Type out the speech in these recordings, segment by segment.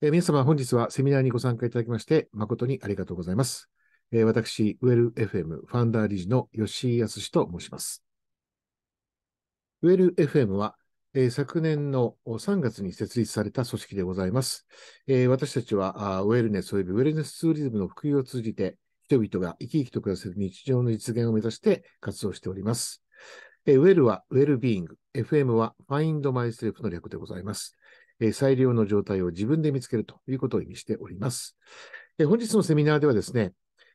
え皆様、本日はセミナーにご参加いただきまして、誠にありがとうございます。え私、ウェル FM ファンダー理事の吉井康と申します。ウェル FM は、え昨年の3月に設立された組織でございます。え私たちはウェルネス及びウェルネスツーリズムの普及を通じて、人々が生き生きと暮らせる日常の実現を目指して活動しております。えウェルはウェルビーイング、FM はァインドマイステ l プの略でございます。え最良の状態を自分で見つけるということを意味しております。え本日のセミナーではですね、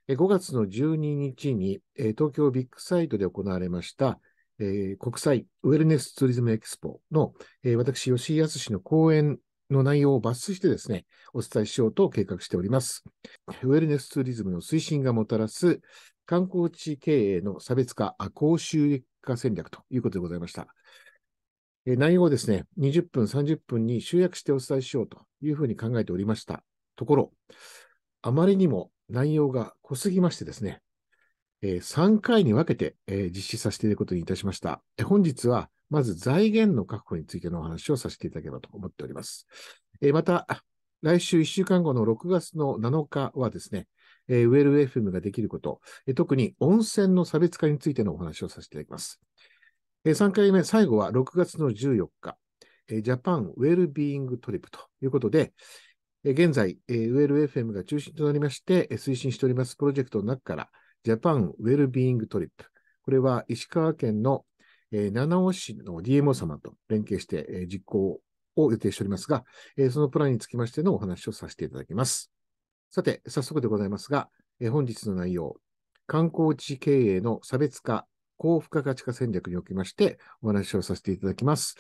5月の12日に、え東京ビッグサイトで行われました、え国際ウェルネスツーリズムエキスポの、え私、吉井康の講演の内容を抜粋してですね、お伝えしようと計画しております。ウェルネスツーリズムの推進がもたらす観光地経営の差別化、公衆化戦略ということでございました。内容をですね、20分、30分に集約してお伝えしようというふうに考えておりましたところ、あまりにも内容が濃すぎましてですね、3回に分けて、実施させていることにいたしました。本日は、まず財源の確保についてのお話をさせていただければと思っております。また、来週1週間後の6月の7日はですね、ウェル FM ができること、特に温泉の差別化についてのお話をさせていただきます。えー、3回目、最後は6月の14日、えー、ジャパンウェルビーイングトリップということで、えー、現在、えー、ウェル FM が中心となりまして、えー、推進しておりますプロジェクトの中から、ジャパンウェルビーイングトリップ。これは石川県の、えー、七尾市の DMO 様と連携して、えー、実行を予定しておりますが、えー、そのプランにつきましてのお話をさせていただきます。さて、早速でございますが、えー、本日の内容、観光地経営の差別化高付加価値化戦略におきまして、お話をさせていただきます。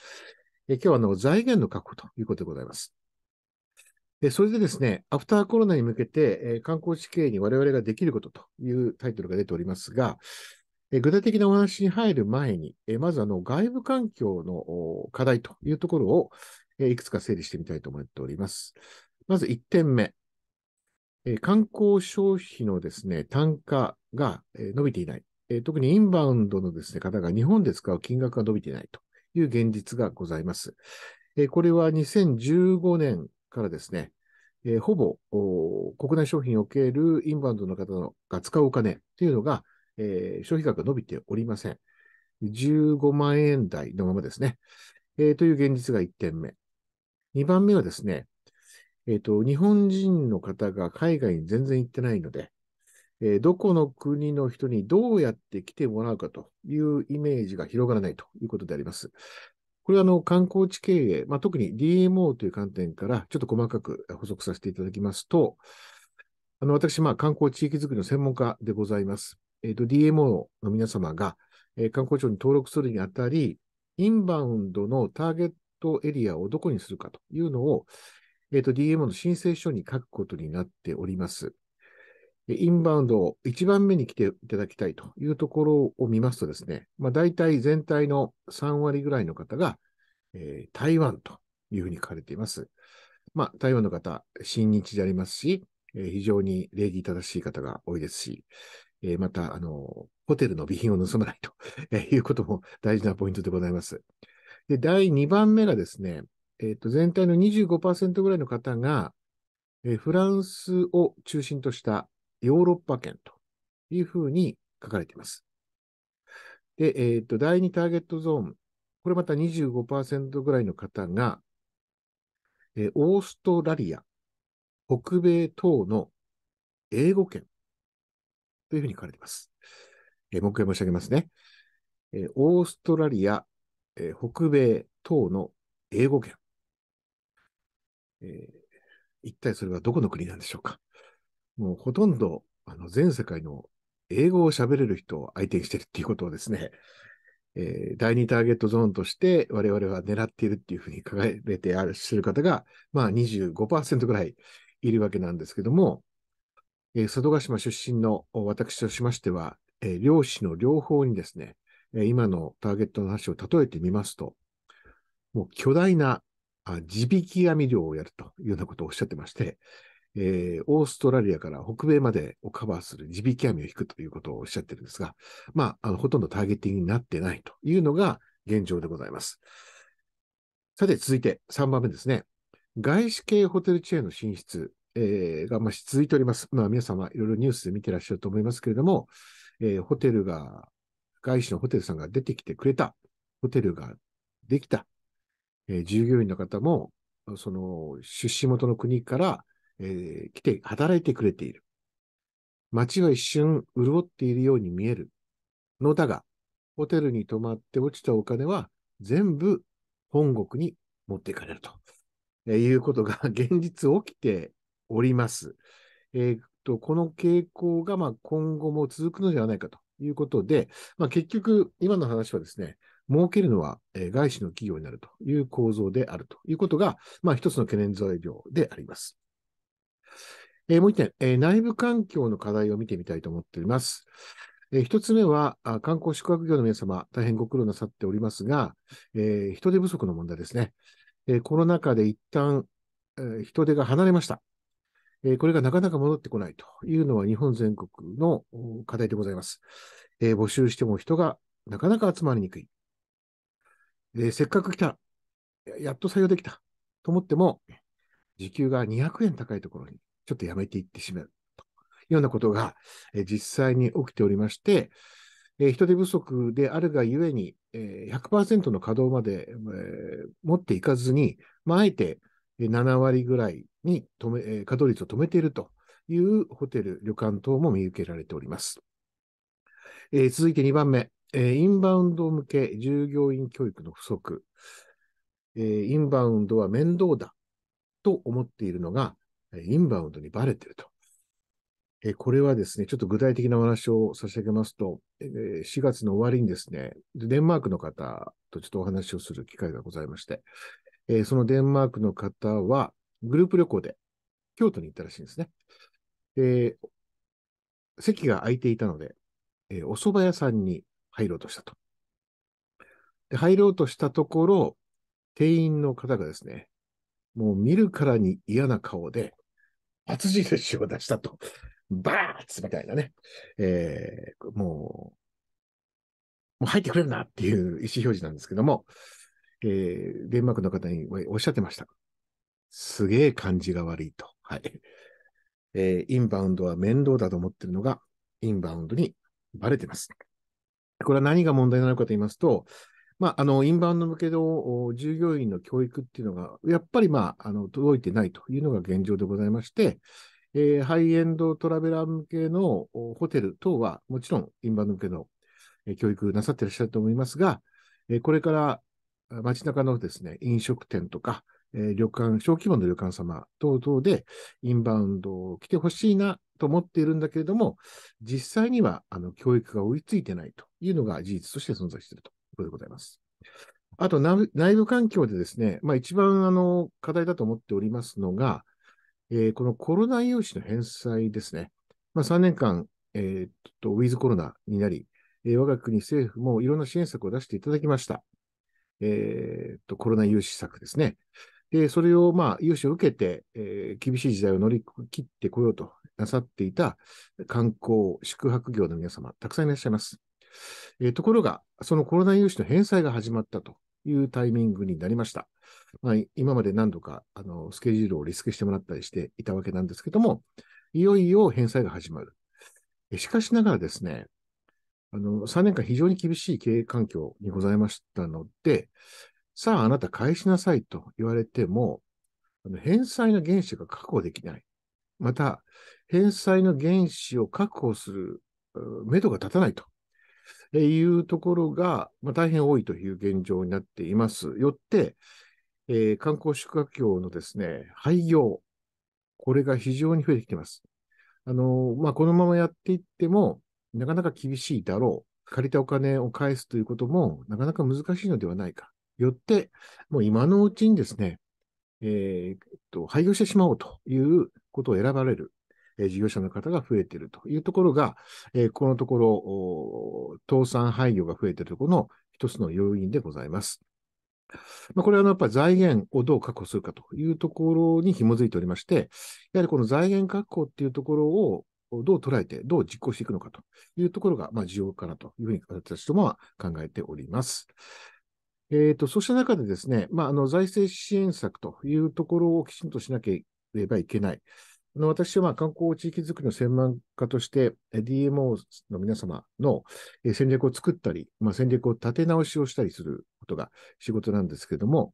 え今日はあの財源の確保ということでございます。えそれでですね、アフターコロナに向けて、え観光地経営に我々ができることというタイトルが出ておりますが、え具体的なお話に入る前に、えまずあの外部環境の課題というところを、えいくつか整理してみたいと思っております。まず1点目。え観光消費のですね、単価が、え伸びていない。えー、特にインバウンドのですね、方が日本で使う金額が伸びていないという現実がございます。えー、これは2015年からですね、えー、ほぼ国内商品におけるインバウンドの方のが使うお金というのが、えー、消費額が伸びておりません。15万円台のままですね。えー、という現実が1点目。2番目はですね、えっ、ー、と、日本人の方が海外に全然行ってないので、えー、どこの国の人にどうやって来てもらうかというイメージが広がらないということであります。これはあの観光地経営、まあ、特に DMO という観点からちょっと細かく補足させていただきますと、あの私、ま観光地域づくりの専門家でございます。えーと、DMO の皆様が、えー、観光庁に登録するにあたり、インバウンドのターゲットエリアをどこにするかというのを、えーと、DMO の申請書に書くことになっております。インバウンドを1番目に来ていただきたいというところを見ますとですね、まあ、大体全体の3割ぐらいの方が、えー、台湾というふうに書かれています。まあ、台湾の方、新日でありますし、えー、非常に礼儀正しい方が多いですし、えー、また、あの、ホテルの備品を盗まないということも大事なポイントでございます。で、第2番目がですね、えっ、ー、と、全体の25%ぐらいの方が、えー、フランスを中心としたヨーロッパ圏というふうに書かれています。で、えっ、と、第2ターゲットゾーン、これまた25%ぐらいの方が、えー、オーストラリア、北米等の英語圏というふうに書かれています。えー、もう一回申し上げますね。えー、オーストラリア、えー、北米等の英語圏。えー、一体それはどこの国なんでしょうかもうほとんどあの全世界の英語を喋れる人を相手にしてるっていうことをですね、えー、第2ターゲットゾーンとして我々は狙っているっていうふうに書かれてある、る方が、まあ25%ぐらいいるわけなんですけども、えー、佐渡島出身の私としましては、えー、漁師の両方にですね、え今のターゲットの話を例えてみますと、もう巨大な地引き網漁をやるというようなことをおっしゃってまして、えー、オーストラリアから北米までをカバーする地引き網を引くということをおっしゃってるんですが、まあ、あの、ほとんどターゲティングになってないというのが現状でございます。さて、続いて3番目ですね。外資系ホテルチェーンの進出、えー、が、まあ、続いております。まあ、皆様、いろいろニュースで見てらっしゃると思いますけれども、えー、ホテルが、外資のホテルさんが出てきてくれた、ホテルができた、えー、従業員の方も、その出資元の国からえー、来て、働いてくれている。街が一瞬潤っているように見える。のだが、ホテルに泊まって落ちたお金は全部本国に持っていかれると、えー、いうことが 現実起きております。えー、と、この傾向がまあ今後も続くのではないかということで、まあ、結局、今の話はですね、儲けるのは外資の企業になるという構造であるということが、まあ、一つの懸念材料であります。えー、もう一点、えー、内部環境の課題を見てみたいと思っております。えー、一つ目はあ、観光宿泊業の皆様、大変ご苦労なさっておりますが、えー、人手不足の問題ですね。えー、コロナ禍で一旦、えー、人手が離れました。えー、これがなかなか戻ってこないというのは日本全国の課題でございます。えー、募集しても人がなかなか集まりにくい。えー、せっかく来た、やっと採用できたと思っても、時給が200円高いところにちょっとやめていってしまうというようなことが、え実際に起きておりまして、え人手不足であるがゆえに、え100%の稼働まで、え持っていかずに、まあ、あえて7割ぐらいに止め、え稼働率を止めているというホテル、旅館等も見受けられております。え続いて2番目、えインバウンド向け従業員教育の不足。えインバウンドは面倒だと思っているのが、インバウンドにバレてると。えこれはですね、ちょっと具体的なお話を差し上げますと、え4月の終わりにですね、デンマークの方とちょっとお話をする機会がございまして、えそのデンマークの方は、グループ旅行で京都に行ったらしいんですね。え席が空いていたので、えお蕎麦屋さんに入ろうとしたと。で入ろうとしたところ、店員の方がですね、もう見るからに嫌な顔で、初ツ印を出したと。バーツみたいなね。えー、もう、もう入ってくれるなっていう意思表示なんですけども、えー、デンマークの方におっしゃってました。すげえ感じが悪いと。はい。えー、インバウンドは面倒だと思ってるのが、インバウンドにバレてます。これは何が問題なのかと言いますと、まあ、あのインバウンド向けの従業員の教育っていうのが、やっぱり、まあ、あの届いてないというのが現状でございまして、えー、ハイエンドトラベラー向けのホテル等は、もちろんインバウンド向けの教育なさってらっしゃると思いますが、えー、これから街中のですね、飲食店とか、えー、旅館、小規模の旅館様等々で、インバウンドを来てほしいなと思っているんだけれども、実際にはあの教育が追いついてないというのが事実として存在していると。ことでございます。あと内、内部環境でですね、まあ、一番あの課題だと思っておりますのが、えー、このコロナ融資の返済ですね。まあ、3年間、えー、っと、ウィズコロナになり、えー、我が国政府もいろんな支援策を出していただきました。えっと、コロナ融資策ですね。で、それを、まあ、融資を受けて、え厳しい時代を乗り切ってこようとなさっていた観光、宿泊業の皆様、たくさんいらっしゃいます。えー、ところが、そのコロナ融資の返済が始まったというタイミングになりました。まあ、今まで何度かあのスケジュールをリスケしてもらったりしていたわけなんですけども、いよいよ返済が始まる。しかしながらですね、あの、3年間非常に厳しい経営環境にございましたので、さああなた返しなさいと言われても、あの返済の原資が確保できない。また、返済の原資を確保する、目処が立たないというところが、まあ、大変多いという現状になっています。よって、えー、観光宿泊業のですね、廃業、これが非常に増えてきています。あの、まあ、このままやっていっても、なかなか厳しいだろう。借りたお金を返すということも、なかなか難しいのではないか。よって、もう今のうちにですね、えー、っと、廃業してしまおうということを選ばれるえ事業者の方が増えているというところが、えこのところ、倒産廃業が増えているところの一つの要因でございます。まあ、これはやっぱり財源をどう確保するかというところに紐づいておりまして、やはりこの財源確保っていうところをどう捉えて、どう実行していくのかというところが、まあ、重要かなというふうに私どもは考えております。えーとそうした中でですね、まあ、あの財政支援策というところをきちんとしなければいけない。の私は観光地域づくりの専門家として、DMO の皆様の戦略を作ったり、まあ、戦略を立て直しをしたりすることが仕事なんですけども、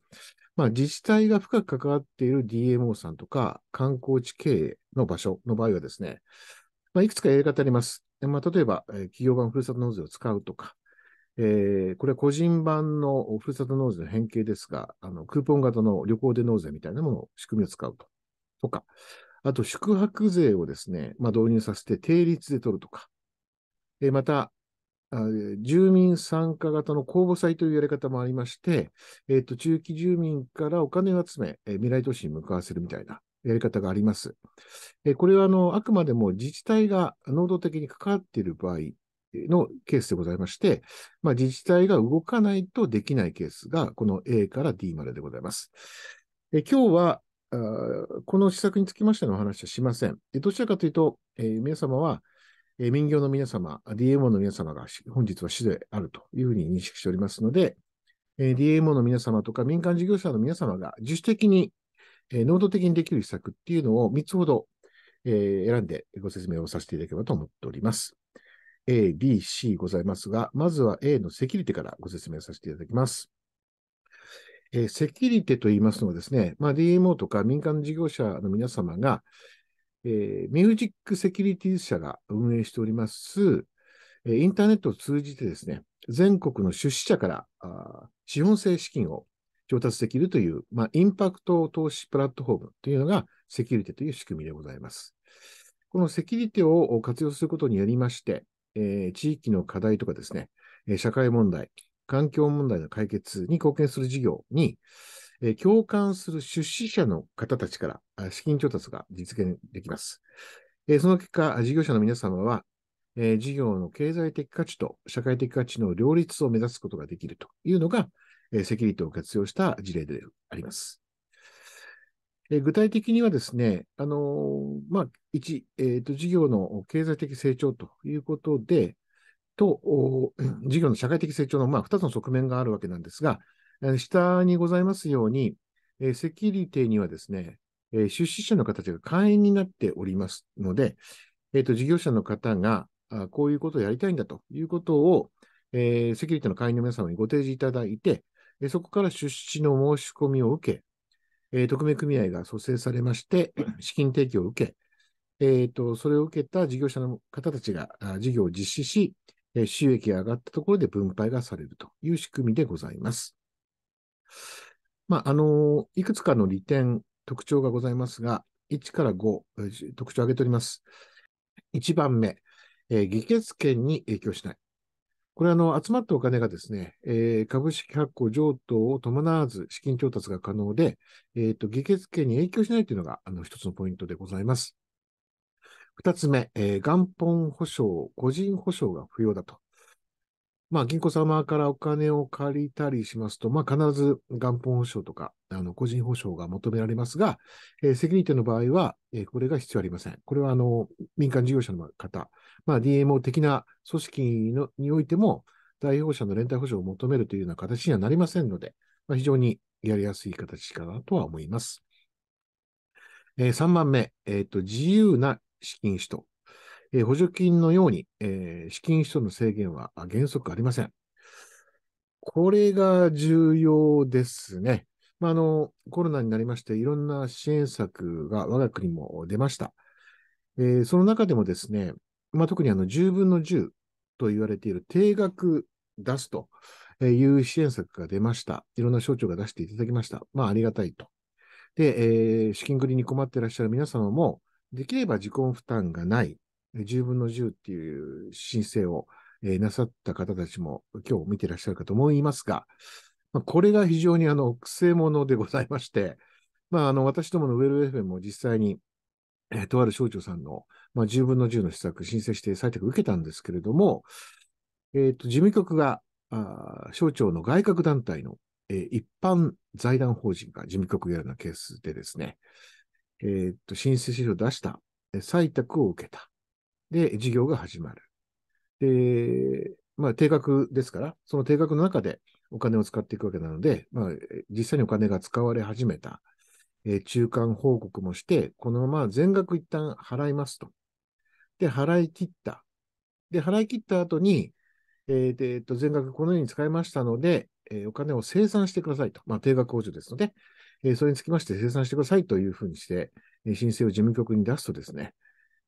まあ、自治体が深く関わっている DMO さんとか、観光地経営の場所の場合はですね、まあ、いくつかやり方あります。まあ、例えば、企業版ふるさと納税を使うとか、えー、これは個人版のふるさと納税の変形ですが、あのクーポン型の旅行で納税みたいなものを、仕組みを使うと。とか、あと宿泊税をですね、まあ、導入させて定率で取るとか、えまた、住民参加型の公募祭というやり方もありまして、えーと、住民からお金を集め、え未来都市に向かわせるみたいなやり方があります。えこれはあのあくまでも自治体が能動的に関わっている場合のケースでございまして、まあ、自治体が動かないとできないケースが、この A から D まででございます。え今日はこの施策につきましてのお話はしません。でどちらかというと、えー、皆様は、えー、民業の皆様、DMO の皆様が本日は主であるというふうに認識しておりますので、えー、DMO の皆様とか民間事業者の皆様が自主的に、えー、能動的にできる施策っていうのを3つほど、えー、選んでご説明をさせていただければと思っております。A、B、C ございますが、まずは A のセキュリティからご説明させていただきます。えー、セキュリティと言いますのはですね、まあ、DMO とか民間事業者の皆様が、えー、ミュージックセキュリティ社が運営しております、えー、インターネットを通じてですね、全国の出資者からあ資本性資金を調達できるという、まあ、インパクト投資プラットフォームというのがセキュリティという仕組みでございます。このセキュリティを活用することによりまして、えー、地域の課題とかですね、社会問題、環境問題の解決に貢献する事業に、えー、共感する出資者の方たちから資金調達が実現できます。えー、その結果、事業者の皆様は、えー、事業の経済的価値と社会的価値の両立を目指すことができるというのが、えセキュリティを活用した事例であります。え具体的にはですね、あのまあ、1、えーと、事業の経済的成長ということで、と、事業の社会的成長の、まあ、2つの側面があるわけなんですが、下にございますように、えセキュリティにはですね、え出資者の方たちが会員になっておりますので、えっ、ー、と、事業者の方が、あこういうことをやりたいんだということを、えー、セキュリティの会員の皆様にご提示いただいて、えそこから出資の申し込みを受け、えー、特命組合が蘇生されまして、資金提供を受け、えっ、ー、と、それを受けた事業者の方たちが事業を実施し、え収益が上がったところで分配がされるという仕組みでございます。まあ、あの、いくつかの利点、特徴がございますが、1から5、特徴を挙げております。1番目、えー、議決権に影響しない。これはあの集まったお金がですね、えー、株式発行譲渡を伴わず資金調達が可能で、えーと、と議決権に影響しないというのがあの一つのポイントでございます。二つ目、えー、元本保証、個人保証が不要だと。まあ、銀行様からお金を借りたりしますと、まあ、必ず元本保証とか、あの、個人保証が求められますが、えー、責任ィの場合は、えー、これが必要ありません。これは、あの、民間事業者の方、まあ、DMO 的な組織のにおいても、代表者の連帯保証を求めるというような形にはなりませんので、まあ、非常にやりやすい形かなとは思います。えー、3番目、えっ、ー、と、自由な資金使途。えー、補助金のように、えー、資金使途の制限は原則ありません。これが重要ですね。まあ、あの、コロナになりまして、いろんな支援策が我が国も出ました。えー、その中でもですね、まあ、特にあの10分の10と言われている定額出すという支援策が出ました。いろんな省庁が出していただきました。まあ、ありがたいと。で、えー、資金繰りに困っていらっしゃる皆様も、できれば自己負担がない、10分の10っていう申請を、えー、なさった方たちも今日見てらっしゃるかと思いますが、まあ、これが非常にあの、くせ者でございまして、まあ、あの、私どものウェル FM も実際に、えー、とある省庁さんの、まあ、10分の10の施策申請して採択を受けたんですけれども、えっ、ー、と、事務局が、あ省庁の外郭団体の、えー、一般財団法人が事務局がやるようなケースでですね、えー、っと、申請資料を出した。採択を受けた。で、事業が始まる。で、まあ、定額ですから、その定額の中でお金を使っていくわけなので、まあ、実際にお金が使われ始めた。えー、中間報告もして、このまま全額一旦払いますと。で、払い切った。で、払い切った後に、えー、で、えー、と、全額このように使いましたので、えー、お金を生産してくださいと。まあ、定額控除ですので、えー、それにつきまして生産してくださいというふうにして、えー、申請を事務局に出すとですね、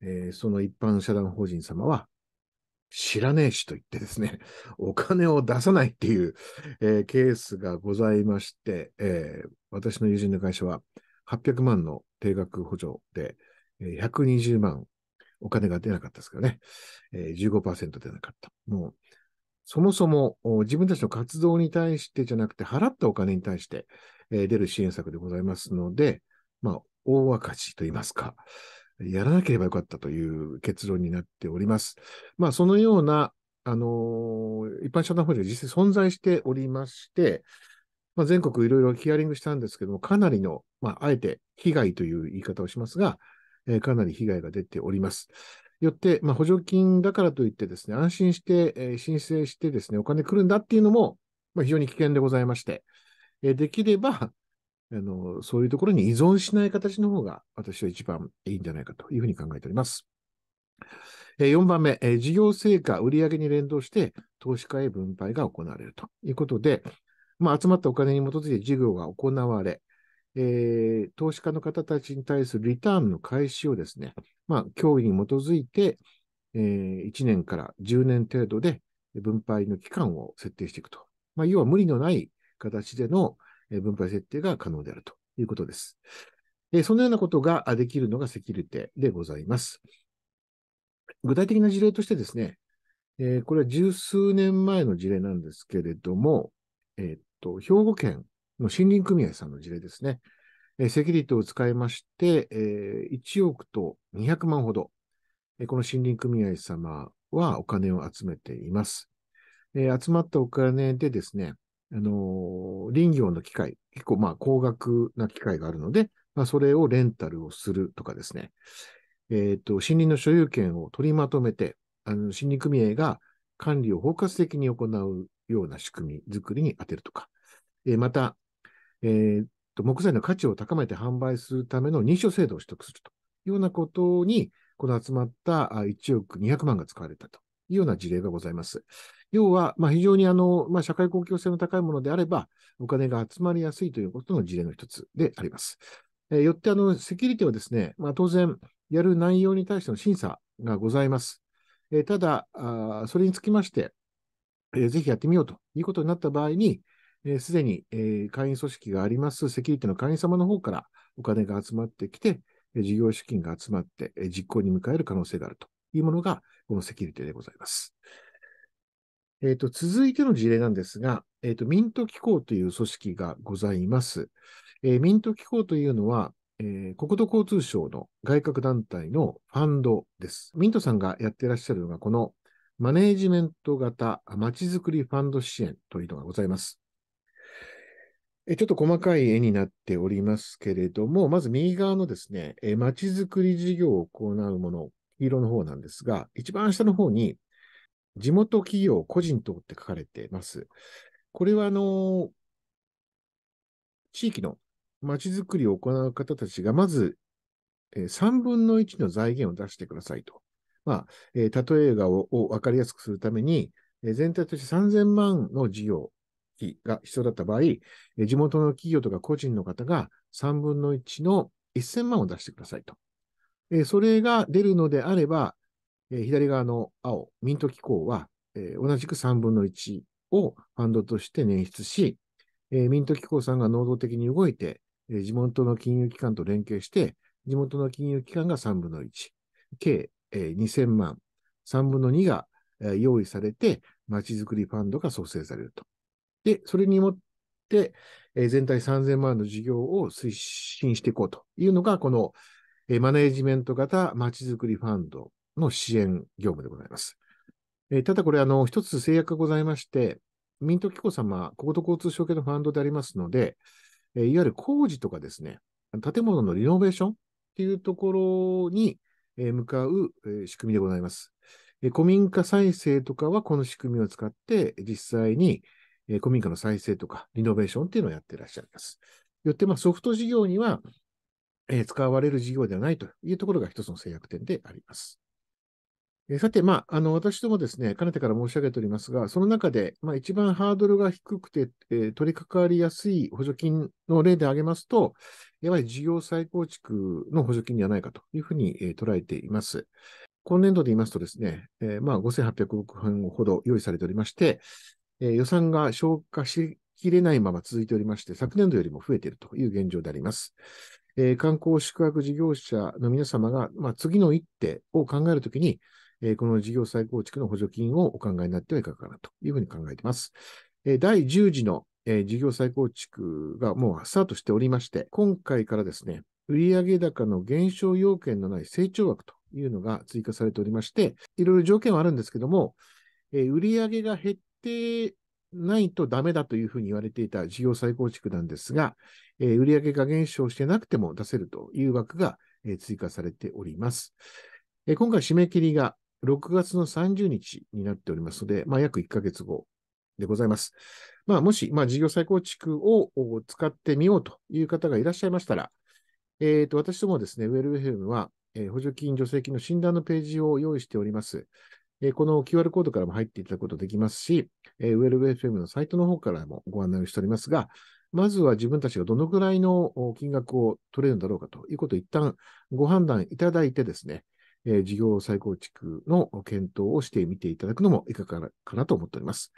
えー、その一般社団法人様は、知らねえしと言ってですね、お金を出さないっていう、えー、ケースがございまして、えー、私の友人の会社は800万の定額補助で、えー、120万お金が出なかったですからね、えー、15%出なかった。もう、そもそも自分たちの活動に対してじゃなくて、払ったお金に対して、えー、出る支援策でございますので、まあ、大赤字といいますか、やらなければよかったという結論になっております。まあ、そのような、あのー、一般社団法人が実際存在しておりまして、まあ、全国いろいろヒアリングしたんですけども、かなりの、まあ、あえて被害という言い方をしますが、えー、かなり被害が出ております。よって、まあ、補助金だからといってですね、安心して、えー、申請してですね、お金来るんだっていうのも、まあ、非常に危険でございまして、えできれば、あの、そういうところに依存しない形の方が、私は一番いいんじゃないかというふうに考えております。4番目、事業成果、売上に連動して、投資家へ分配が行われるということで、まあ、集まったお金に基づいて事業が行われ、えー、投資家の方たちに対するリターンの開始をですね、まあ、脅威に基づいて、えー、1年から10年程度で分配の期間を設定していくと。まあ、要は無理のない形での分配設定が可能であるということです。そのようなことができるのがセキュリティでございます。具体的な事例としてですね、これは十数年前の事例なんですけれども、えっと、兵庫県の森林組合さんの事例ですね。セキュリティを使いまして、1億と200万ほど、この森林組合様はお金を集めています。集まったお金でですね、あの、林業の機械、結構まあ高額な機械があるので、まあ、それをレンタルをするとかですね、えー、と、森林の所有権を取りまとめて、あの、森林組合が管理を包括的に行うような仕組み作りに充てるとか、えー、また、えー、と、木材の価値を高めて販売するための認証制度を取得するというようなことに、この集まった1億200万が使われたというような事例がございます。要は、まあ、非常にあの、まあ、社会公共性の高いものであれば、お金が集まりやすいということの事例の一つであります。えー、よってあの、セキュリティはですね、まあ、当然、やる内容に対しての審査がございます。えー、ただあ、それにつきまして、えー、ぜひやってみようということになった場合に、す、え、で、に、えー、会員組織があります、セキュリティの会員様の方からお金が集まってきて、事業資金が集まって実行に迎える可能性があるというものが、このセキュリティでございます。えー、と、続いての事例なんですが、えっ、ー、と、ミント機構という組織がございます。えー、ミント機構というのは、えー、国土交通省の外郭団体のファンドです。ミントさんがやってらっしゃるのが、このマネージメント型まちづくりファンド支援というのがございます。えちょっと細かい絵になっておりますけれども、まず右側のですね、まちづくり事業を行うもの、色の方なんですが、一番下の方に地元企業、個人等って書かれています。これは、あの、地域のまちづくりを行う方たちが、まず、えー、3分の1の財源を出してくださいと。まあ、えー、例えがをを分かりやすくするために、えー、全体として3000万の事業費が必要だった場合、えー、地元の企業とか個人の方が3分の1の1000万を出してくださいと。えー、それが出るのであれば、えー、左側の青、ミント機構は、えー、同じく3分の1をファンドとして捻出し、えー、ミント機構さんが能動的に動いて、えー、地元の金融機関と連携して、地元の金融機関が3分の1、計、えー、2000万、3分の2が、えー、用意されて、まちづくりファンドが創生されると。で、それにもって、えー、全体3000万の事業を推進していこうというのが、この、えー、マネージメント型まちづくりファンドの支援業務でございます。えー、ただこれ、あの、一つ制約がございまして、ミント紀子様、国土交通省系のファンドでありますので、えー、いわゆる工事とかですね、建物のリノベーションっていうところに、えー、向かう、え仕組みでございます。え古民家再生とかはこの仕組みを使って、実際に、え古民家の再生とかリノベーションっていうのをやってらっしゃいます。よって、まあ、ソフト事業には、え使われる事業ではないというところが一つの制約点であります。さて、まあ、あの私どもですね、かねてから申し上げておりますが、その中で、まあ、一番ハードルが低くて、えー、取り掛かりやすい補助金の例で挙げますと、やはり事業再構築の補助金ではないかというふうに、えー、捉えています。今年度で言いますとですね、えー、まあ、5800億円ほど用意されておりまして、えー、予算が消化しきれないまま続いておりまして、昨年度よりも増えているという現状であります。えー、観光宿泊事業者の皆様が、まあ、次の一手を考えるときに、えー、この事業再構築の補助金をお考えになってはいかがかなというふうに考えています。えー、第10次の、えー、事業再構築がもうスタートしておりまして、今回からですね、売上高の減少要件のない成長枠というのが追加されておりまして、いろいろ条件はあるんですけども、えー、売上が減ってないとダメだというふうに言われていた事業再構築なんですが、えー、売上が減少してなくても出せるという枠が、えー、追加されております。え今回締め切りが6月の30日になっておりますので、まあ、約1ヶ月後でございます。まあ、もし、まあ、事業再構築を使ってみようという方がいらっしゃいましたら、えー、と、私どもですね、ウェルウェムは、えー、補助金、助成金の診断のページを用意しております。えー、この QR コードからも入っていただくことができますし、えー、ウェルウェル m のサイトの方からもご案内をしておりますが、まずは自分たちがどのくらいの金額を取れるんだろうかということを一旦ご判断いただいてですね、えー、事業再構築の検討をしてみていただくのもいかがかなと思っております。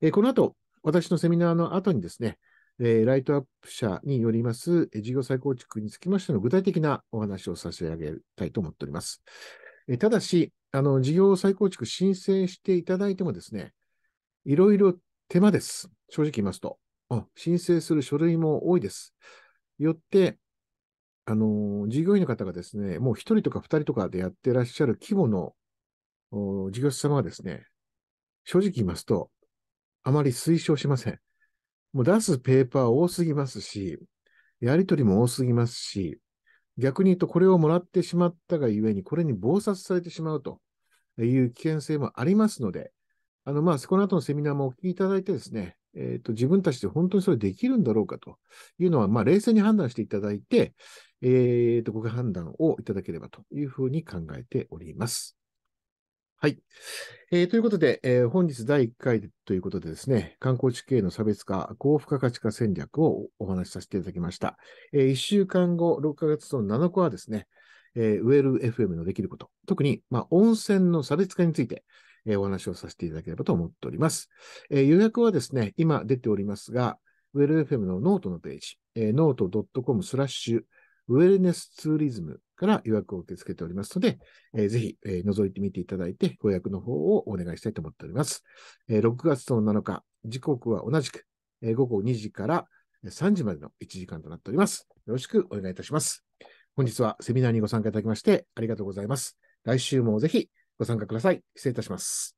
えー、この後、私のセミナーの後にですね、えー、ライトアップ社によります事業再構築につきましての具体的なお話を差し上げたいと思っております。えただし、あの、事業再構築申請していただいてもですね、いろいろ手間です。正直言いますと。申請する書類も多いです。よって、あの、従業員の方がですね、もう一人とか二人とかでやってらっしゃる規模の事業者様はですね、正直言いますと、あまり推奨しません。もう出すペーパー多すぎますし、やりとりも多すぎますし、逆に言うとこれをもらってしまったがゆえに、これに暴殺されてしまうという危険性もありますので、あの、まあ、この後のセミナーもお聞きいただいてですね、えー、と、自分たちで本当にそれできるんだろうかというのは、まあ、冷静に判断していただいて、えー、と、ご判断をいただければというふうに考えております。はい。えー、ということで、えー、本日第1回ということでですね、観光地経営の差別化、高付加価値化戦略をお話しさせていただきました。えー、1週間後、6ヶ月の7日はですね、えー、ウェル FM のできること、特に、まあ、温泉の差別化について、えお話をさせていただければと思っております。え予約はですね、今出ておりますが、ウェル FM のノートのページ、えー、n o t c o m スラッシュウェルネスツーリズムから予約を受け付けておりますので、えー、ぜひ、えー、覗いてみていただいて、ご予約の方をお願いしたいと思っております。えー、6月の7日、時刻は同じく、えー、午後2時から3時までの1時間となっております。よろしくお願いいたします。本日はセミナーにご参加いただきましてありがとうございます。来週もぜひご参加ください。失礼いたします。